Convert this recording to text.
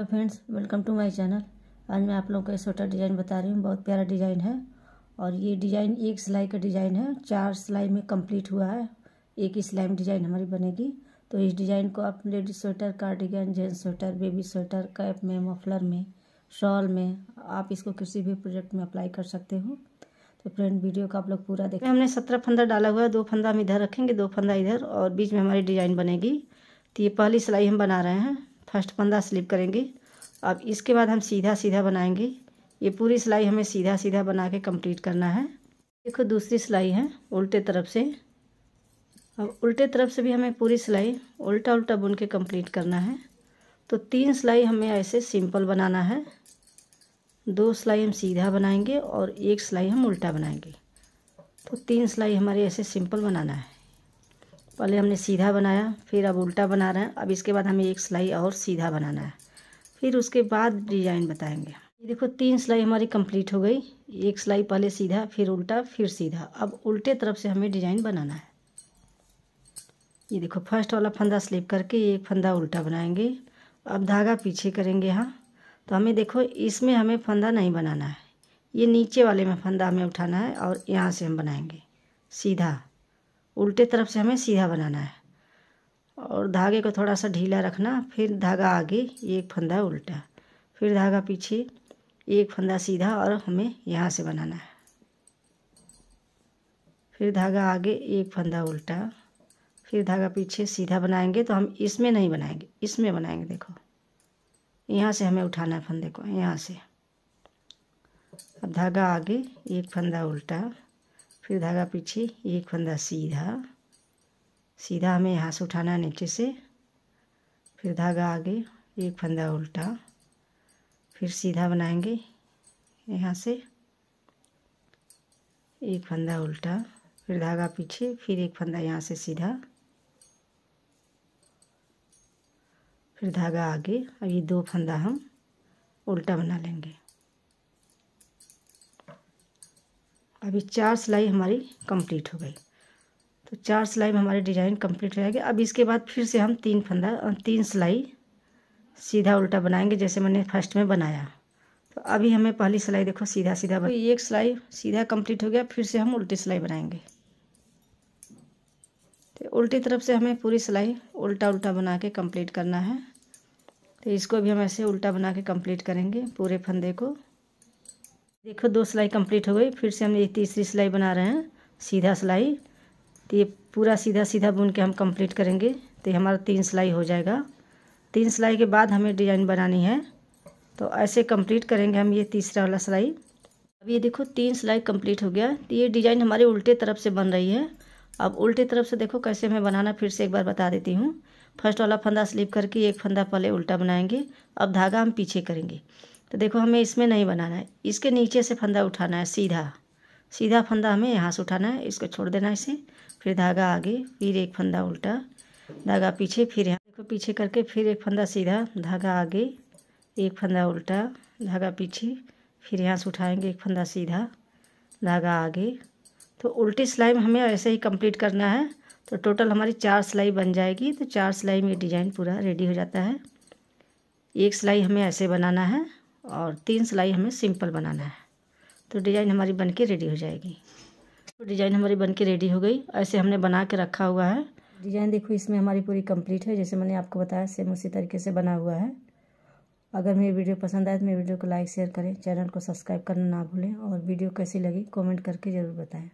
hello friends welcome to my channel आज मैं आप लोगों को ये स्वेटर डिज़ाइन बता रही हूँ बहुत प्यारा डिज़ाइन है और ये डिज़ाइन एक सिलाई का डिज़ाइन है चार सिलाई में कंप्लीट हुआ है एक ही सिलाई में डिज़ाइन हमारी बनेगी तो इस डिज़ाइन को आप ladies sweater cardigan gents sweater baby sweater cap में मफलर में शॉल में आप इसको किसी भी प्रोजेक्ट में अप्लाई कर सकते हो तो फ्रेंड वीडियो का आप लोग पूरा देखें हमने सत्रह फंदा डाला हुआ है दो फंदा हम इधर रखेंगे दो फंदा इधर और बीच में हमारी डिज़ाइन बनेगी तो ये पहली सिलाई हम बना रहे हैं फर्स्ट पंद्रह स्लिप करेंगे अब इसके बाद हम सीधा सीधा बनाएंगे ये पूरी सिलाई हमें सीधा सीधा बना के कम्प्लीट करना है देखो दूसरी सिलाई है उल्टे तरफ से अब उल्टे तरफ से भी हमें पूरी सिलाई उल्टा उल्टा बुन के कम्प्लीट करना है तो तीन सिलाई हमें ऐसे सिंपल बनाना है दो सिलाई हम सीधा बनाएंगे और एक सिलाई हम उल्टा बनाएंगे तो तीन सिलाई हमारे ऐसे सिंपल बनाना है पहले हमने सीधा बनाया फिर अब उल्टा बना रहे हैं अब इसके बाद हमें एक सिलाई और सीधा बनाना है फिर उसके बाद डिजाइन बताएंगे ये देखो तीन सिलाई हमारी कंप्लीट हो गई एक सिलाई पहले सीधा फिर उल्टा फिर सीधा अब उल्टे तरफ से हमें डिजाइन बनाना है ये देखो फर्स्ट वाला फंदा स्लिप करके एक फंदा उल्टा बनाएंगे अब धागा पीछे करेंगे यहाँ तो हमें देखो इसमें हमें फंदा नहीं बनाना है ये नीचे वाले में फंदा हमें उठाना है और यहाँ से हम बनाएंगे सीधा उल्टे तरफ से हमें सीधा बनाना है और धागे को थोड़ा सा ढीला रखना फिर धागा आगे एक फंदा उल्टा फिर धागा पीछे एक फंदा सीधा और हमें यहाँ से बनाना है फिर धागा आगे एक फंदा उल्टा फिर धागा पीछे सीधा बनाएंगे तो हम इसमें नहीं बनाएंगे इसमें बनाएंगे देखो यहाँ से हमें उठाना है फंदे को यहाँ से अब धागा आगे एक फंदा उल्टा फिर धागा पीछे एक फंदा सीधा सीधा हमें यहाँ से उठाना नीचे से फिर धागा आगे एक फंदा उल्टा फिर सीधा बनाएंगे यहाँ से एक फंदा उल्टा फिर धागा पीछे फिर एक फंदा यहाँ से सीधा फिर धागा आगे अभी ये दो फंदा हम उल्टा बना लेंगे अभी चार सिलाई हमारी कंप्लीट हो गई तो चार सिलाई में हमारी डिजाइन कंप्लीट हो जाएगी अब इसके बाद फिर से हम तीन फंदा तीन सिलाई सीधा उल्टा बनाएंगे जैसे मैंने फर्स्ट में बनाया तो अभी हमें पहली सिलाई देखो सीधा सीधा बन... तो एक सिलाई सीधा कंप्लीट हो गया फिर से हम उल्टी सिलाई बनाएंगे तो उल्टी तरफ से हमें पूरी सिलाई उल्टा उल्टा बना के कम्प्लीट करना है तो इसको भी हम ऐसे उल्टा बना के कम्प्लीट करेंगे पूरे फंदे को देखो दो सिलाई कंप्लीट हो गई फिर से हम ये तीसरी सिलाई बना रहे हैं सीधा सिलाई तो ये पूरा सीधा सीधा बुन के हम कंप्लीट करेंगे तो ये हमारा तीन सिलाई हो जाएगा तीन सिलाई के बाद हमें डिजाइन बनानी है तो ऐसे कंप्लीट करेंगे हम ये तीसरा वाला सिलाई अब ये देखो तीन सिलाई कंप्लीट हो गया तो ये डिजाइन हमारे उल्टे तरफ से बन रही है अब उल्टे तरफ से देखो कैसे हमें बनाना फिर से एक बार बता देती हूँ फर्स्ट वाला फंदा स्लिप करके एक फंदा पहले उल्टा बनाएंगे अब धागा हम पीछे करेंगे तो देखो हमें इसमें नहीं बनाना है इसके नीचे से फंदा उठाना है सीधा सीधा फंदा हमें यहाँ से उठाना है इसको छोड़ देना है इसे फिर धागा आगे फिर एक फंदा उल्टा धागा पीछे फिर यहाँ देखो पीछे करके फिर एक फंदा सीधा धागा आगे एक फंदा उल्टा धागा पीछे फिर यहाँ से उठाएंगे एक फंदा सीधा धागा आगे तो उल्टी सिलाई में हमें ऐसे ही कंप्लीट करना है तो टोटल हमारी चार सिलाई बन जाएगी तो चार सिलाई में डिजाइन पूरा रेडी हो जाता है एक सिलाई हमें ऐसे बनाना है और तीन सिलाई हमें सिंपल बनाना है तो डिज़ाइन हमारी बन के रेडी हो जाएगी तो डिज़ाइन हमारी बन के रेडी हो गई ऐसे हमने बना के रखा हुआ है डिज़ाइन देखो इसमें हमारी पूरी कंप्लीट है जैसे मैंने आपको बताया सेम उसी तरीके से बना हुआ है अगर मेरी वीडियो पसंद आए तो मेरी वीडियो को लाइक शेयर करें चैनल को सब्सक्राइब करना ना भूलें और वीडियो कैसी लगी कॉमेंट करके ज़रूर बताएँ